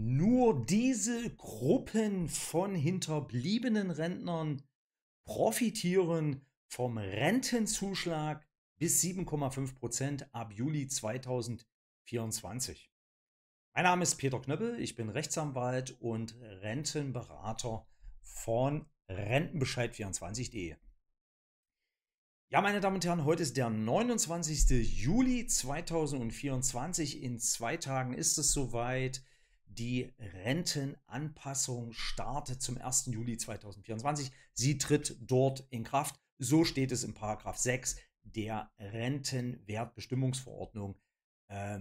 nur diese Gruppen von hinterbliebenen Rentnern profitieren vom Rentenzuschlag bis 7,5 Prozent ab Juli 2024. Mein Name ist Peter Knöppel, ich bin Rechtsanwalt und Rentenberater von Rentenbescheid24.de. Ja, meine Damen und Herren, heute ist der 29. Juli 2024. In zwei Tagen ist es soweit die Rentenanpassung startet zum 1. Juli 2024. Sie tritt dort in Kraft. So steht es in Paragraph 6 der Rentenwertbestimmungsverordnung äh,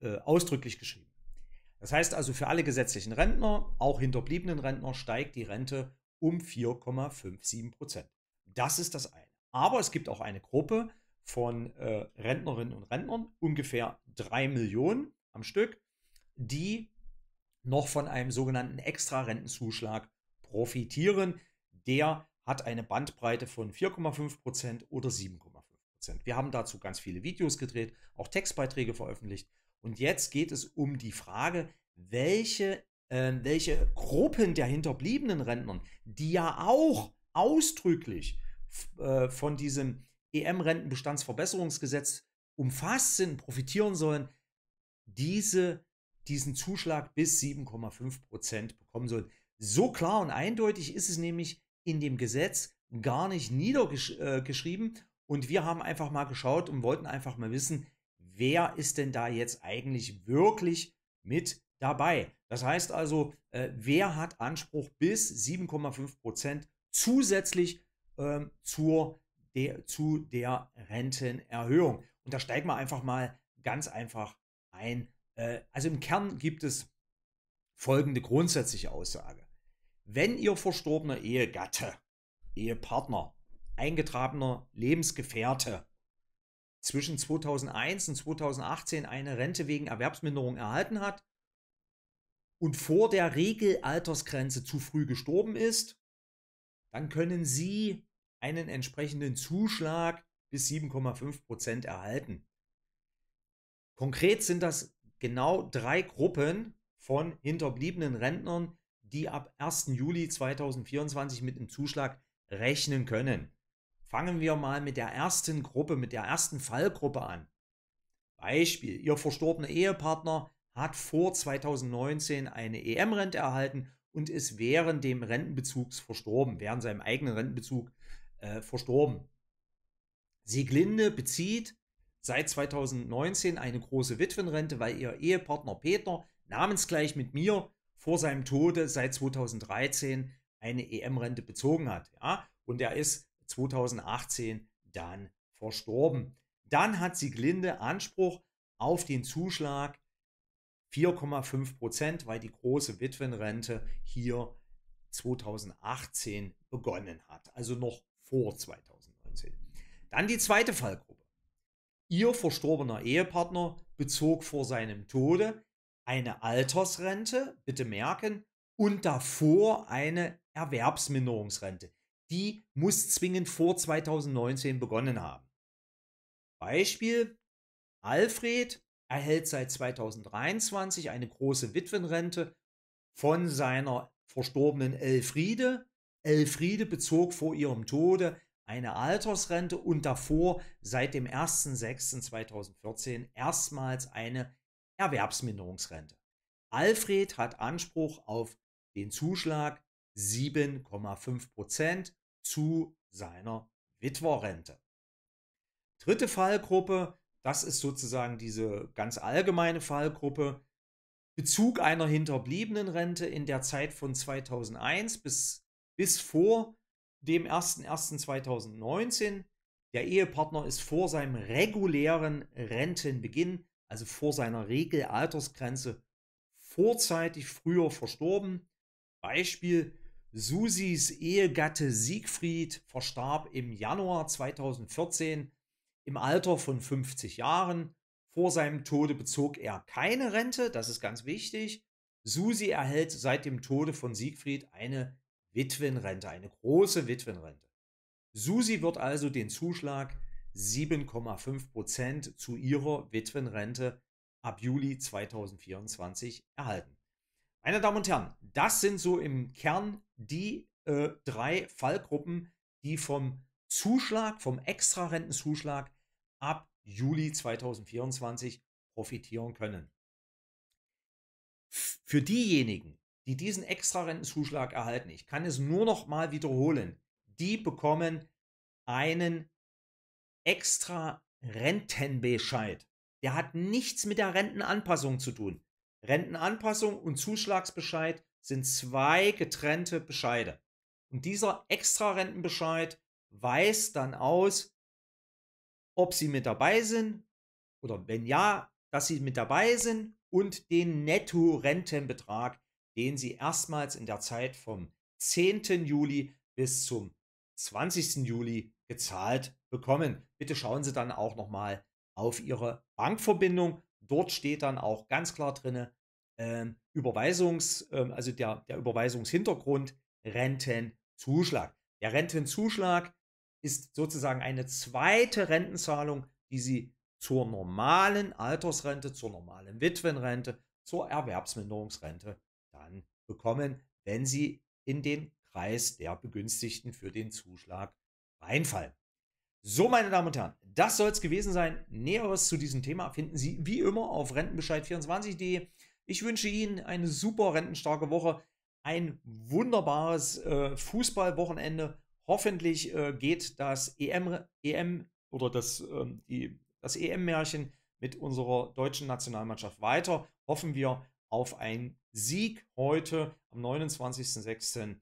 äh, ausdrücklich geschrieben. Das heißt also für alle gesetzlichen Rentner, auch hinterbliebenen Rentner, steigt die Rente um 4,57 Prozent. Das ist das eine. Aber es gibt auch eine Gruppe von äh, Rentnerinnen und Rentnern, ungefähr 3 Millionen am Stück, die noch von einem sogenannten Extrarentenzuschlag profitieren. Der hat eine Bandbreite von 4,5% oder 7,5%. Wir haben dazu ganz viele Videos gedreht, auch Textbeiträge veröffentlicht. Und jetzt geht es um die Frage, welche, äh, welche Gruppen der hinterbliebenen Rentner, die ja auch ausdrücklich äh, von diesem EM-Rentenbestandsverbesserungsgesetz umfasst sind, profitieren sollen, diese diesen Zuschlag bis 7,5 Prozent bekommen sollen. So klar und eindeutig ist es nämlich in dem Gesetz gar nicht niedergeschrieben. Äh, und wir haben einfach mal geschaut und wollten einfach mal wissen, wer ist denn da jetzt eigentlich wirklich mit dabei? Das heißt also, äh, wer hat Anspruch bis 7,5 Prozent zusätzlich ähm, zur der, zu der Rentenerhöhung? Und da steigen wir einfach mal ganz einfach ein äh, also im Kern gibt es folgende grundsätzliche Aussage. Wenn Ihr verstorbener Ehegatte, Ehepartner, eingetragener Lebensgefährte zwischen 2001 und 2018 eine Rente wegen Erwerbsminderung erhalten hat und vor der Regelaltersgrenze zu früh gestorben ist, dann können Sie einen entsprechenden Zuschlag bis 7,5 Prozent erhalten. Konkret sind das genau drei Gruppen von hinterbliebenen Rentnern, die ab 1. Juli 2024 mit dem Zuschlag rechnen können. Fangen wir mal mit der ersten Gruppe, mit der ersten Fallgruppe an. Beispiel, Ihr verstorbener Ehepartner hat vor 2019 eine EM-Rente erhalten und ist während dem Rentenbezugs verstorben, während seinem eigenen Rentenbezug äh, verstorben. Sieglinde bezieht seit 2019 eine große Witwenrente, weil ihr Ehepartner Peter namensgleich mit mir vor seinem Tode seit 2013 eine EM-Rente bezogen hat. Ja? Und er ist 2018 dann verstorben. Dann hat Sieglinde Anspruch auf den Zuschlag 4,5 Prozent, weil die große Witwenrente hier 2018 begonnen hat, also noch vor 2019. Dann die zweite Fallgruppe. Ihr verstorbener Ehepartner bezog vor seinem Tode eine Altersrente, bitte merken, und davor eine Erwerbsminderungsrente. Die muss zwingend vor 2019 begonnen haben. Beispiel, Alfred erhält seit 2023 eine große Witwenrente von seiner verstorbenen Elfriede. Elfriede bezog vor ihrem Tode eine Altersrente und davor seit dem 01.06.2014 erstmals eine Erwerbsminderungsrente. Alfred hat Anspruch auf den Zuschlag 7,5 Prozent zu seiner Witwerrente. Dritte Fallgruppe, das ist sozusagen diese ganz allgemeine Fallgruppe, Bezug einer hinterbliebenen Rente in der Zeit von 2001 bis, bis vor dem 01.01.2019. Der Ehepartner ist vor seinem regulären Rentenbeginn, also vor seiner Regelaltersgrenze, vorzeitig früher verstorben. Beispiel Susis Ehegatte Siegfried verstarb im Januar 2014 im Alter von 50 Jahren. Vor seinem Tode bezog er keine Rente, das ist ganz wichtig. Susi erhält seit dem Tode von Siegfried eine Witwenrente, eine große Witwenrente. Susi wird also den Zuschlag 7,5 Prozent zu ihrer Witwenrente ab Juli 2024 erhalten. Meine Damen und Herren, das sind so im Kern die äh, drei Fallgruppen, die vom Zuschlag, vom Extrarentenzuschlag ab Juli 2024 profitieren können. Für diejenigen, die diesen extra Rentenzuschlag erhalten, ich kann es nur noch mal wiederholen, die bekommen einen extra Rentenbescheid. Der hat nichts mit der Rentenanpassung zu tun. Rentenanpassung und Zuschlagsbescheid sind zwei getrennte Bescheide. Und dieser extra Rentenbescheid weist dann aus, ob sie mit dabei sind oder wenn ja, dass sie mit dabei sind und den Netto-Rentenbetrag, den sie erstmals in der Zeit vom 10. Juli bis zum 20. Juli gezahlt bekommen. Bitte schauen Sie dann auch nochmal auf Ihre Bankverbindung. Dort steht dann auch ganz klar drin, äh, Überweisungs, äh, also der, der Überweisungshintergrund, Rentenzuschlag. Der Rentenzuschlag ist sozusagen eine zweite Rentenzahlung, die Sie zur normalen Altersrente, zur normalen Witwenrente, zur Erwerbsminderungsrente dann bekommen, wenn sie in den Kreis der Begünstigten für den Zuschlag reinfallen. So, meine Damen und Herren, das soll es gewesen sein. Näheres zu diesem Thema finden Sie wie immer auf rentenbescheid24.de. Ich wünsche Ihnen eine super rentenstarke Woche, ein wunderbares äh, Fußballwochenende. Hoffentlich äh, geht das EM, EM oder das, ähm, die, das EM-Märchen mit unserer deutschen Nationalmannschaft weiter. Hoffen wir auf ein Sieg heute am 29.06.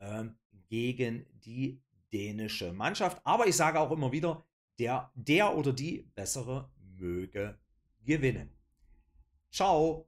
Ähm, gegen die dänische Mannschaft. Aber ich sage auch immer wieder, der, der oder die bessere möge gewinnen. Ciao.